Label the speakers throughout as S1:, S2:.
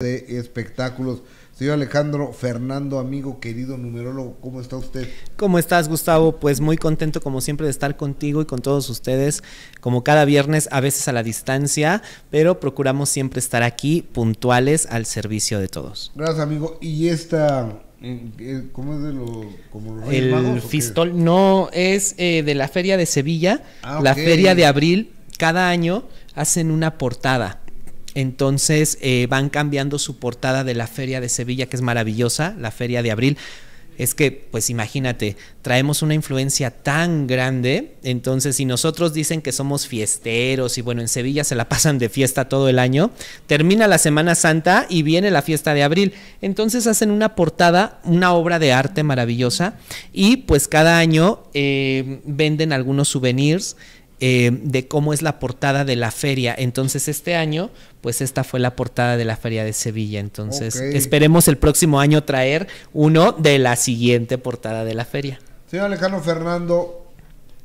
S1: de espectáculos. Señor Alejandro Fernando, amigo querido numerólogo, ¿cómo está usted?
S2: ¿Cómo estás, Gustavo? Pues muy contento como siempre de estar contigo y con todos ustedes, como cada viernes, a veces a la distancia, pero procuramos siempre estar aquí puntuales al servicio de todos.
S1: Gracias, amigo. Y esta eh, eh, ¿Cómo es de lo, como El Fistol
S2: no es eh, de la Feria de Sevilla, ah, la Feria de Abril. Cada año hacen una portada entonces eh, van cambiando su portada de la Feria de Sevilla, que es maravillosa, la Feria de Abril. Es que, pues imagínate, traemos una influencia tan grande, entonces si nosotros dicen que somos fiesteros y bueno, en Sevilla se la pasan de fiesta todo el año, termina la Semana Santa y viene la fiesta de abril, entonces hacen una portada, una obra de arte maravillosa y pues cada año eh, venden algunos souvenirs eh, de cómo es la portada de la feria. Entonces este año, pues esta fue la portada de la feria de Sevilla. Entonces esperemos el próximo año traer uno de la siguiente portada de la feria.
S1: Señor Alejandro Fernando,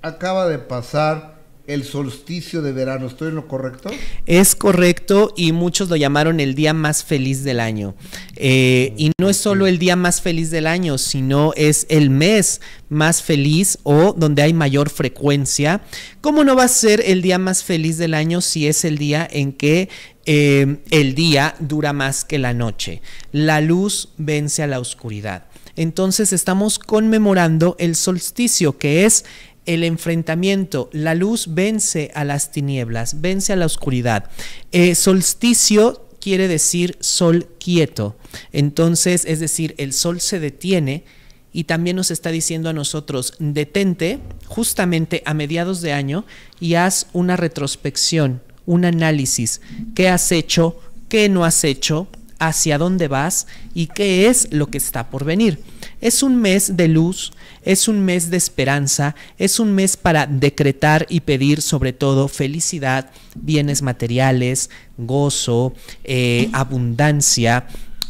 S1: acaba de pasar el solsticio de verano. ¿Estoy en lo correcto?
S2: Es correcto y muchos lo llamaron el día más feliz del año. Eh, y no es solo el día más feliz del año, sino es el mes más feliz o donde hay mayor frecuencia. ¿Cómo no va a ser el día más feliz del año si es el día en que eh, el día dura más que la noche? La luz vence a la oscuridad. Entonces estamos conmemorando el solsticio, que es el enfrentamiento, la luz vence a las tinieblas, vence a la oscuridad. Eh, solsticio quiere decir sol quieto, entonces es decir, el sol se detiene y también nos está diciendo a nosotros, detente justamente a mediados de año y haz una retrospección, un análisis, qué has hecho, qué no has hecho, hacia dónde vas y qué es lo que está por venir. Es un mes de luz, es un mes de esperanza, es un mes para decretar y pedir sobre todo felicidad, bienes materiales, gozo, eh, abundancia.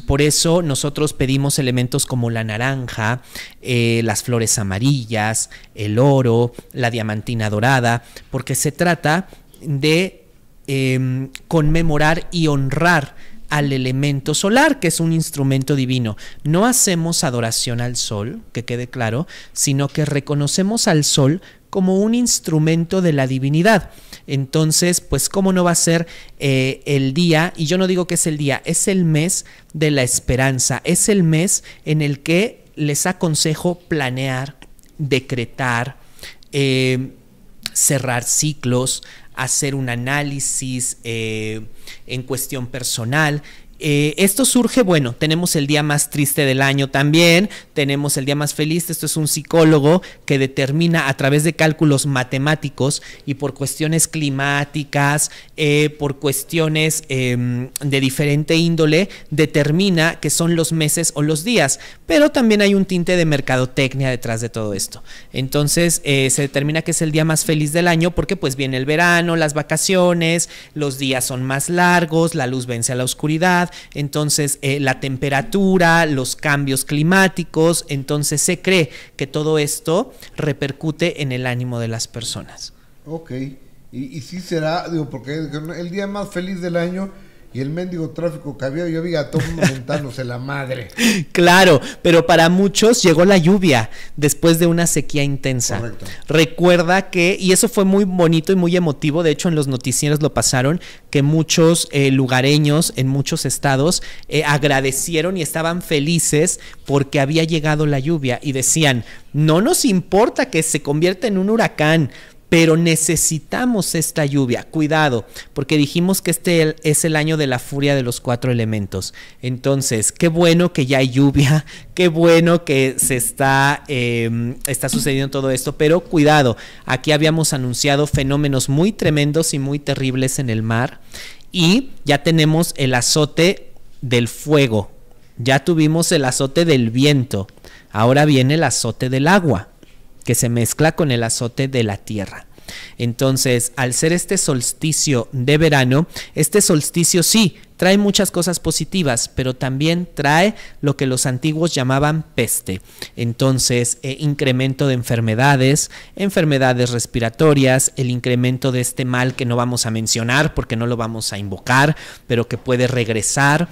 S2: Por eso nosotros pedimos elementos como la naranja, eh, las flores amarillas, el oro, la diamantina dorada, porque se trata de em, conmemorar y honrar al elemento solar, que es un instrumento divino. No hacemos adoración al sol, que quede claro, sino que reconocemos al sol como un instrumento de la divinidad. Entonces, pues, ¿cómo no va a ser eh, el día? Y yo no digo que es el día, es el mes de la esperanza, es el mes en el que les aconsejo planear, decretar, eh, cerrar ciclos, hacer un análisis eh, en cuestión personal, eh, esto surge, bueno, tenemos el día más triste del año también, tenemos el día más feliz, esto es un psicólogo que determina a través de cálculos matemáticos y por cuestiones climáticas, eh, por cuestiones em, de diferente índole, determina que son los meses o los días, pero también hay un tinte de mercadotecnia detrás de todo esto. Entonces eh, se determina que es el día más feliz del año porque pues viene el verano, las vacaciones, los días son más largos, la luz vence a la oscuridad, entonces eh, la temperatura, los cambios climáticos, entonces se cree que todo esto repercute en el ánimo de las personas.
S1: Ok, y, sí será, digo, porque el día más feliz del año y el mendigo tráfico que había, yo vi a todo montándose la madre.
S2: Claro, pero para muchos llegó la lluvia después de una sequía intensa. Recuerda que, y eso fue muy bonito y muy emotivo, de hecho en los noticieros lo pasaron, que muchos eh, lugareños en muchos estados eh, agradecieron y estaban felices porque había llegado la lluvia y decían, no nos importa que se convierta en un huracán, pero necesitamos esta lluvia. Cuidado, porque dijimos que este es el año de la furia de los cuatro elementos. Entonces, qué bueno que ya hay lluvia, qué bueno que se está, em, está sucediendo todo esto, pero cuidado, aquí habíamos anunciado fenómenos muy tremendos y muy terribles en el mar y ya tenemos el azote del fuego, ya tuvimos el azote del viento, ahora viene el azote del agua que se mezcla con el azote de la Tierra. Entonces, al ser este solsticio de verano, este solsticio sí trae muchas cosas positivas, pero también trae lo que los antiguos llamaban peste. Entonces, e incremento de enfermedades, enfermedades respiratorias, el incremento de este mal que no vamos a mencionar porque no lo vamos a invocar, pero que puede regresar,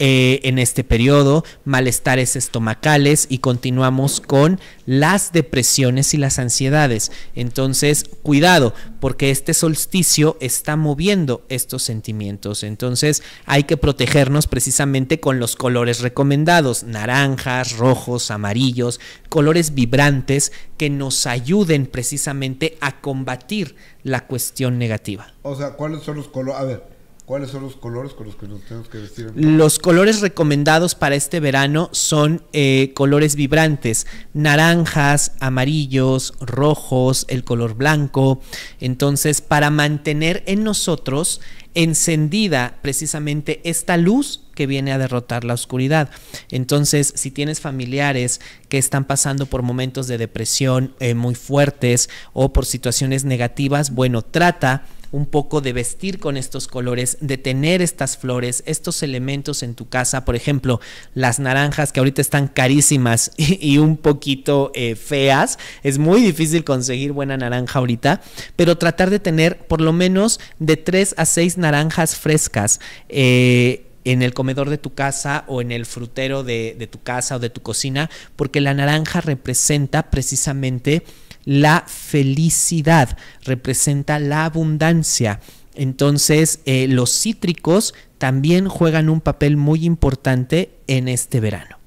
S2: eh, en este periodo, malestares estomacales y continuamos con las depresiones y las ansiedades. Entonces, cuidado, porque este solsticio está moviendo estos sentimientos. Entonces, hay que protegernos precisamente con los colores recomendados, naranjas, rojos, amarillos, colores vibrantes que nos ayuden precisamente a combatir la cuestión negativa.
S1: O sea, ¿cuáles son los colores? A ver ¿Cuáles son los colores con los que nos tenemos que vestir? Los
S2: colores recomendados para este verano son eh, colores vibrantes, naranjas, amarillos, rojos, el color blanco. Entonces, para mantener en nosotros encendida precisamente esta luz que viene a derrotar la oscuridad. Entonces, si tienes familiares que están pasando por momentos de depresión eh, muy fuertes o por situaciones negativas, bueno, trata un poco de vestir con estos colores, de tener estas flores, estos elementos en tu casa, por ejemplo, las naranjas que ahorita están carísimas y, un poquito eh, feas, es muy difícil conseguir buena naranja ahorita, pero tratar de tener por lo menos de 3 a 6 naranjas frescas. Eh, en el comedor de tu casa o en el frutero de, tu casa o de tu cocina, porque la naranja representa precisamente la felicidad, representa la abundancia. Entonces, eh, los cítricos también juegan un papel muy importante en este verano.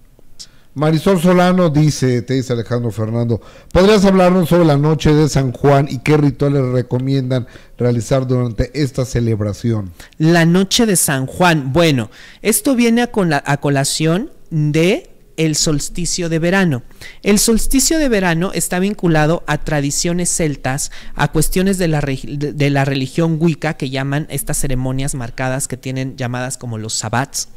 S1: Marisol Solano dice, te dice Alejandro Fernando, ¿podrías hablarnos sobre la noche de San Juan y qué rituales recomiendan realizar durante esta celebración? La noche de San Juan, bueno, esto viene
S2: con la, a colación de el solsticio de verano. El solsticio de verano está vinculado a tradiciones celtas, a cuestiones de la, de la religión wicca que llaman estas ceremonias marcadas que tienen llamadas como los sabbats.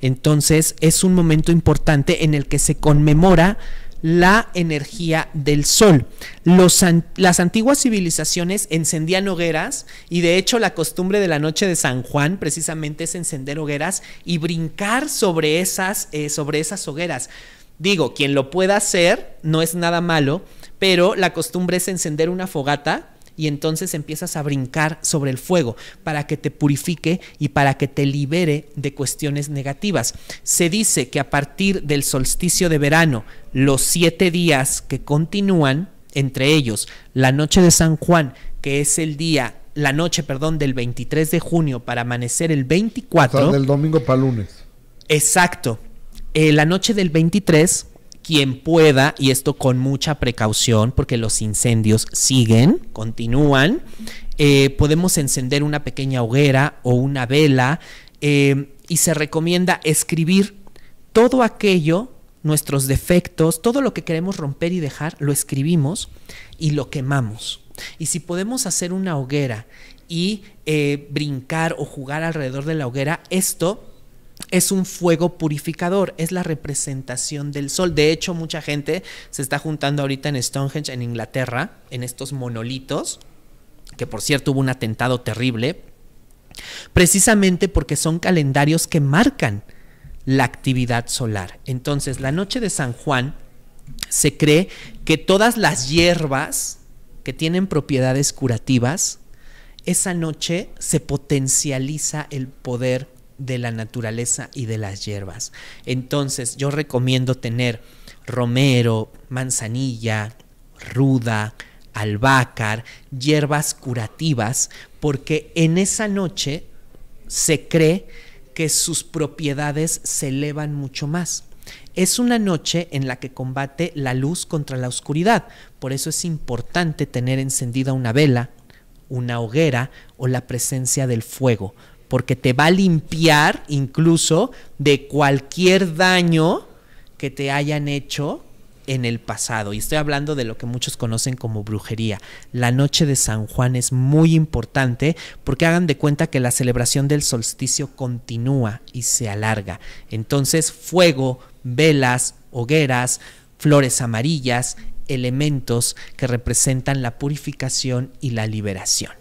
S2: Entonces es un momento importante en el que se conmemora la energía del sol. las antiguas civilizaciones encendían hogueras y de hecho la costumbre de la noche de San Juan precisamente es encender hogueras y brincar sobre esas, eh, sobre esas hogueras. Digo, quien lo pueda hacer no es nada malo, pero la costumbre es encender una fogata y entonces empiezas a brincar sobre el fuego para que te purifique y para que te libere de cuestiones negativas. Se dice que a partir del solsticio de verano, los siete días que continúan, entre ellos la noche de San Juan, que es el día, la noche, perdón, del 23 de junio para amanecer el
S1: 24. del domingo para lunes.
S2: Exacto. Eh, la noche del 23 quien pueda, y esto con mucha precaución, porque los incendios siguen, continúan, eh, podemos encender una pequeña hoguera o una vela eh, y se recomienda escribir todo aquello, nuestros defectos, todo lo que queremos romper y dejar, lo escribimos y lo quemamos. Y si podemos hacer una hoguera y eh, brincar o jugar alrededor de la hoguera, esto es un fuego purificador, es la representación del sol. De hecho, mucha gente se está juntando ahorita en Stonehenge, en Inglaterra, en estos monolitos, que por cierto hubo un atentado terrible, precisamente porque son calendarios que marcan la actividad solar. Entonces, la noche de San Juan se cree que todas las hierbas que tienen propiedades curativas, esa noche se potencializa el poder de la naturaleza y de las hierbas. Entonces yo recomiendo tener romero, manzanilla, ruda, albácar, hierbas curativas, porque en esa noche se cree que sus propiedades se elevan mucho más. Es una noche en la que combate la luz contra la oscuridad, por eso es importante tener encendida una vela, una hoguera o la presencia del fuego, porque te va a limpiar incluso de cualquier daño que te hayan hecho en el pasado. Y estoy hablando de lo que muchos conocen como brujería. La noche de San Juan es muy importante porque hagan de cuenta que la celebración del solsticio continúa y se alarga. Entonces, fuego, velas, hogueras, flores amarillas, elementos que representan la purificación y la liberación.